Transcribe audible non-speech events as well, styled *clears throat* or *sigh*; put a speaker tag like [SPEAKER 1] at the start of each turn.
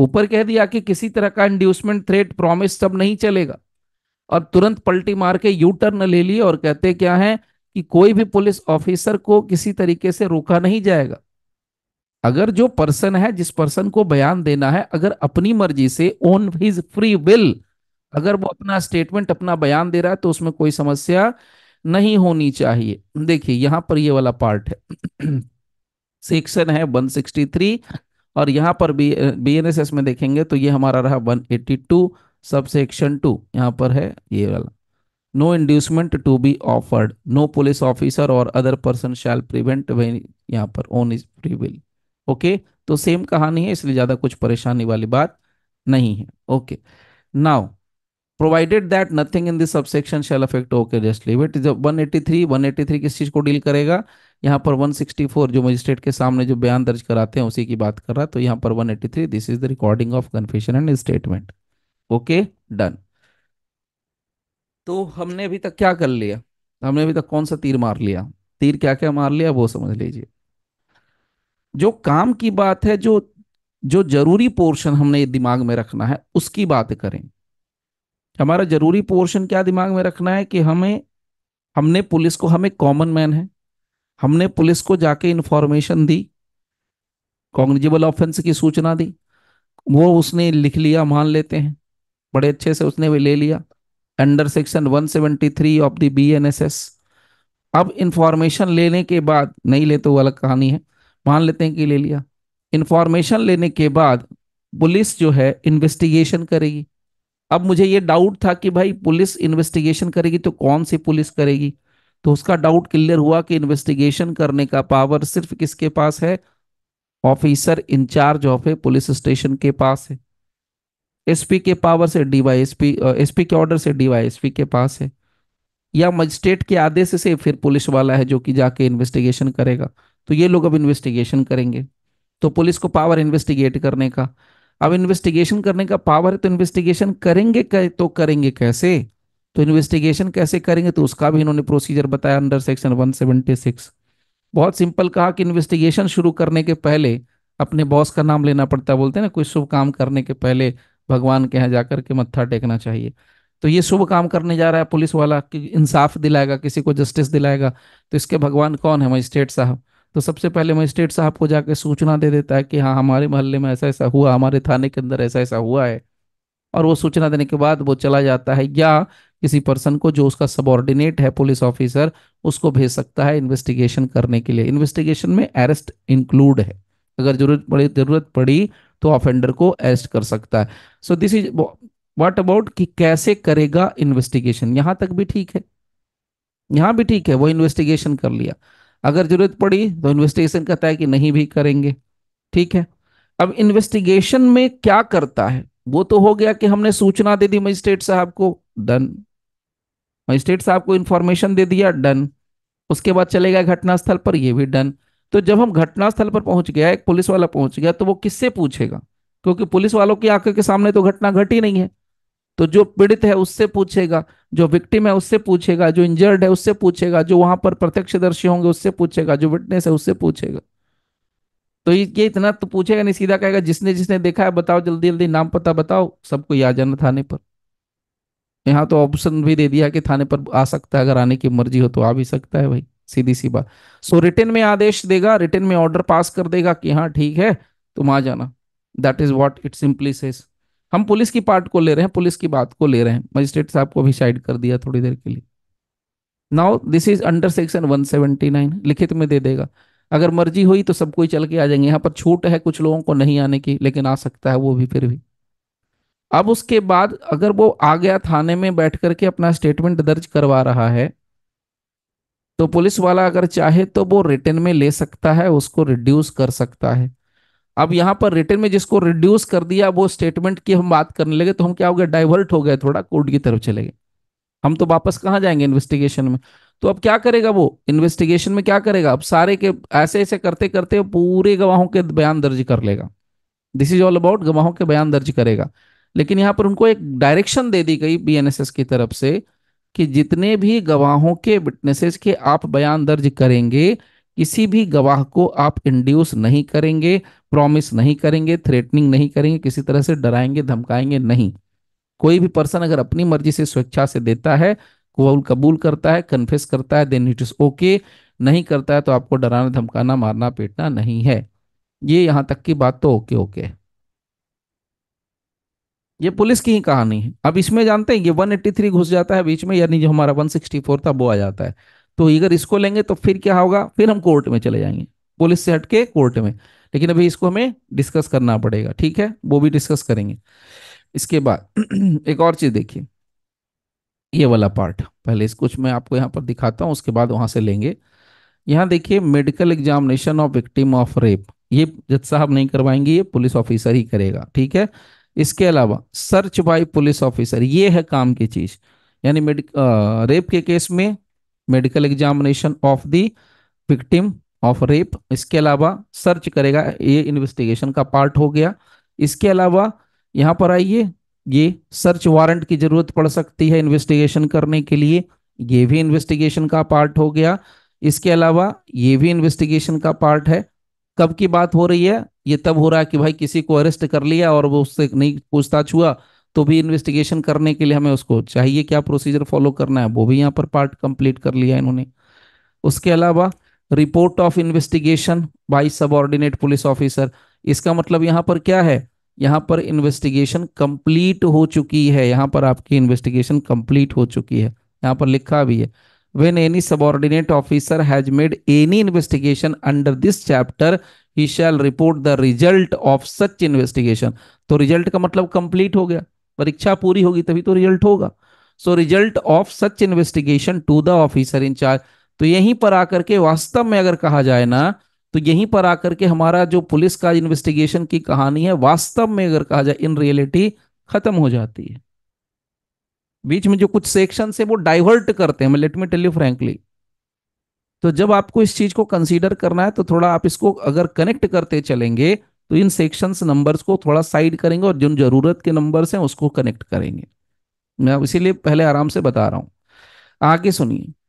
[SPEAKER 1] ऊपर कह दिया कि किसी तरह का इंड्यूसमेंट थ्रेट प्रॉमिस सब नहीं चलेगा और तुरंत पलटी मार के यू टर्न ले लिए और कहते क्या है कि कोई भी पुलिस ऑफिसर को किसी तरीके से रोका नहीं जाएगा अगर जो पर्सन है जिस पर्सन को बयान देना है अगर अपनी मर्जी से ओन हिज फ्री विल अगर वो अपना स्टेटमेंट अपना बयान दे रहा है तो उसमें कोई समस्या नहीं होनी चाहिए देखिए यहां पर ये वाला पार्ट है सेक्शन *clears throat* है 163 और यहाँ पर B B N S S में देखेंगे तो ये हमारा रहा one eighty two subsection two यहाँ पर है ये वाला no inducement to be offered no police officer और other person shall prevent when यहाँ पर own is free will okay तो सेम कहानी है इसलिए ज़्यादा कुछ परेशानी वाली बात नहीं है okay now provided that nothing in this subsection shall affect okay just leave it is one one three 183 three किस चीज को डील करेगा यहाँ पर 164 जो मजिस्ट्रेट के सामने जो बयान दर्ज कराते हैं उसी की बात कर रहा है तो यहाँ पर 183 this is the recording of confession and statement okay done तो हमने अभी तक क्या कर लिया हमने अभी तक कौन सा तीर मार लिया तीर क्या क्या मार लिया वो समझ लीजिए जो काम की बात है जो जो जरूरी पोर्शन हमने दिमाग में रखना है उसकी बात करें हमारा जरूरी पोर्शन क्या दिमाग में रखना है कि हमें हमने पुलिस को हमें कॉमन मैन है हमने पुलिस को जाके इंफॉर्मेशन दी कॉग्निजेबल ऑफेंस की सूचना दी वो उसने लिख लिया मान लेते हैं बड़े अच्छे से उसने भी ले लिया under section 173 of the B अब इंफॉर्मेशन लेने के बाद नहीं ले तो वो अलग कहानी है मान लेते हैं कि ले लिया इंफॉर्मेशन लेने के बाद पुलिस जो है इन्वेस्टिगेशन करेगी अब मुझे ये डाउट था कि भाई पुलिस इन्वेस्टिगेशन करेगी तो कौन सी पुलिस करेगी तो उसका डाउट क्लियर हुआ कि इन्वेस्टिगेशन करने का पावर सिर्फ किसके पास है officer in charge of a police station के पास है एसपी के पावर से डीवाईएसपी एसपी uh, के ऑर्डर से डीवाईएसपी के पास है या मजिस्ट्रेट के आदेश से फिर पुलिस वाला है जो कि जाके इन्वेस्टिगेशन करेगा तो ये लोग अब इन्वेस्टिगेशन करेंगे तो पुलिस को पावर इन्वेस्टिगेट करने का अब इन्वेस्टिगेशन करने का पावर है तो इन्वेस्टिगेशन करेंगे कर, तो करेंगे कैसे तो इन्वेस्टिगेशन कैसे करेंगे तो उसका भी इन्होंने प्रोसीजर बताया अंडर सेक्शन 176 बहुत सिंपल कहा कि इन्वेस्टिगेशन शुरू करने के पहले अपने बॉस का नाम लेना पड़ता है बोलते हैं ना कोई शुभ काम करने के पहले भगवान के यहाँ जाकर के मत्था टेकना चाहिए तो ये शुभ काम करने जा रहा है पुलिस वाला कि इंसाफ दिलाएगा किसी को जस्टिस दिलाएगा तो इसके भगवान कौन है मजिस्ट्रेट साहब तो सबसे पहले मजिस्ट्रेट साहब को जाकर सूचना दे देता है कि हाँ हमारे मोहल्ले में ऐसा ऐसा हुआ हमारे थाने के अंदर ऐसा ऐसा हुआ है और वो सूचना देने के बाद वो चला जाता है या किसी पर्सन को जो उसका सबॉर्डिनेट है पुलिस ऑफिसर उसको भेज सकता है इन्वेस्टिगेशन करने के लिए इन्वेस्टिगेशन में अरेस्ट इंक्लूड है अगर जरूरत पड़ी जरूरत पड़ी तो ऑफेंडर को अरेस्ट कर सकता है so this is what about कि कैसे करेगा इन्वेस्टिगेशन यहां तक भी ठीक है यहां भी ठीक है वो इन्वेस्टिगेशन कर लिया अगर जरूरत पड़ी तो इन्वेस्टिगेशन कहता है कि नहीं भी करेंगे ठीक है अब इन्वेस्टिगेशन में क्या करता है वो तो हो गया कि हमने सूचना दे दी मजिस्ट्रेट साहब को डन मजिस्ट्रेट साहब को इंफॉर्मेशन दे दिया डन उसके बाद चले गए घटनास्थल पर यह भी डन तो जब हम घटनास्थल पर पहुंच गया एक पुलिस वाला पहुंच गया तो वो किससे पूछेगा क्योंकि पुलिस वालों की आंखों के सामने तो घटना घटी नहीं है तो जो पीड़ित है उससे पूछेगा जो विक्टिम है उससे पूछेगा जो इंजर्ड है उससे पूछेगा जो वहां पर प्रत्यक्षदर्शी होंगे उससे पूछेगा जो विटनेस है उससे पूछेगा तो ये इतना तो पूछेगा नहीं सीधा कहेगा जिसने जिसने देखा है बताओ जल्दी जल्दी नाम पता बताओ सबको आ जाना थाने पर यहाँ तो ऑप्शन भी दे दिया कि थाने पर आ सकता है अगर आने की मर्जी हो तो आ भी सकता है भाई सीधी सी बात सो रिटर्न में आदेश देगा रिटर्न में ऑर्डर पास कर देगा कि हाँ ठीक है तुम आ जाना that is what it simply says हम पुलिस की पार्ट को ले रहे हैं पुलिस की बात को ले रहे हैं मजिस्ट्रेट साहब को भी साइड कर दिया थोड़ी देर के लिए now this is under section 179 लिखित में दे देगा अगर मर्जी हुई तो सब कोई चल के आ जाएंगे यहाँ पर छूट है कुछ लोगों को नहीं आने की लेकिन आ सकता है वो भी फिर भी अब उसके बाद अगर वो आ गया थाने में बैठ करके अपना स्टेटमेंट दर्ज करवा रहा है तो पुलिस वाला अगर चाहे तो वो रिटर्न में ले सकता है उसको रिड्यूस कर सकता है अब यहाँ पर रिटर्न में जिसको रिड्यूस कर दिया वो स्टेटमेंट की हम बात करने लगे तो हम क्या हो गया डाइवर्ट हो गए थोड़ा कोर्ट की तरफ चले गए हम तो वापस कहाँ जाएंगे इन्वेस्टिगेशन में तो अब क्या करेगा वो इन्वेस्टिगेशन में क्या करेगा अब सारे के ऐसे ऐसे करते करते पूरे गवाहों के बयान दर्ज कर लेगा दिस इज ऑल अबाउट गवाहों के बयान दर्ज करेगा लेकिन यहाँ पर उनको एक डायरेक्शन दे दी गई बीएनएसएस की तरफ से कि जितने भी गवाहों के विटनेसेस के आप बयान दर्ज करेंगे किसी भी गवाह को आप इंड्यूस नहीं करेंगे प्रॉमिस नहीं करेंगे थ्रेटनिंग नहीं करेंगे किसी तरह से डराएंगे धमकाएंगे नहीं कोई भी पर्सन अगर अपनी मर्जी से स्वेच्छा से देता है कबूल कबूल करता है कन्फेस करता है देन इट इज ओके नहीं करता है तो आपको डराना धमकाना मारना पीटना नहीं है ये यहां तक की बात तो ओके ओके ये पुलिस की ही कहानी है अब इसमें जानते हैं ये 183 घुस जाता है बीच में यानी जो हमारा 164 था वो आ जाता है तो अगर इसको लेंगे तो फिर क्या होगा फिर हम कोर्ट में चले जाएंगे पुलिस से हटके कोर्ट में लेकिन अभी इसको हमें डिस्कस करना पड़ेगा ठीक है वो भी डिस्कस करेंगे इसके बाद *clears throat* एक और चीज़ देखिए ये वाला पार्ट पहले इस कुछ मैं आपको यहाँ पर दिखाता हूँ उसके बाद वहाँ से लेंगे यहाँ देखिए medical examination of victim of rape ये जज साहब नहीं करवाएंगे ये पुलिस ऑफिसर ही करेगा ठीक है इसके अलावा सर्च बाय पुलिस ऑफिसर ये है काम की चीज यानी रेप के केस में medical examination of the victim of rape इसके अलावा सर्च करेगा ये इन्वेस्टिगेशन का पार्ट हो गया इसके अलावा यहाँ पर आइए ये सर्च वारंट की जरूरत पड़ सकती है इन्वेस्टिगेशन करने के लिए ये भी इन्वेस्टिगेशन का पार्ट हो गया इसके अलावा ये भी इन्वेस्टिगेशन का पार्ट है कब की बात हो रही है ये तब हो रहा है कि भाई किसी को अरेस्ट कर लिया और वो उससे नहीं पूछताछ हुआ तो भी इन्वेस्टिगेशन करने के लिए हमें उसको चाहिए क्या प्रोसीजर फॉलो करना है वो भी यहाँ पर पार्ट कंप्लीट कर लिया इन्होंने उसके अलावा report of investigation by subordinate police officer इसका मतलब यहाँ पर क्या है यहाँ पर इन्वेस्टिगेशन कंप्लीट हो चुकी है यहाँ पर आपकी इन्वेस्टिगेशन कंप्लीट हो चुकी है यहाँ पर लिखा भी है when any subordinate officer has made any investigation under this chapter he shall report the result of such investigation तो रिजल्ट का मतलब कंप्लीट हो गया परीक्षा पूरी होगी तभी तो रिजल्ट होगा so result of such investigation to the officer in charge तो यहीं पर आकर के वास्तव में अगर कहा जाए ना तो यहीं पर आकर के हमारा जो पुलिस का इन्वेस्टिगेशन की कहानी है वास्तव में अगर कहा जाए इन रियलिटी खत्म हो जाती है बीच में जो कुछ सेक्शन से वो डाइवर्ट करते हैं let me tell you frankly तो जब आपको इस चीज को कंसीडर करना है तो थोड़ा आप इसको अगर कनेक्ट करते चलेंगे तो इन सेक्शंस नंबर्स को थोड़ा साइड करेंगे और जिन जरूरत के नंबर्स हैं उसको कनेक्ट करेंगे मैं इसीलिए पहले आराम से बता रहा हूं आगे सुनिए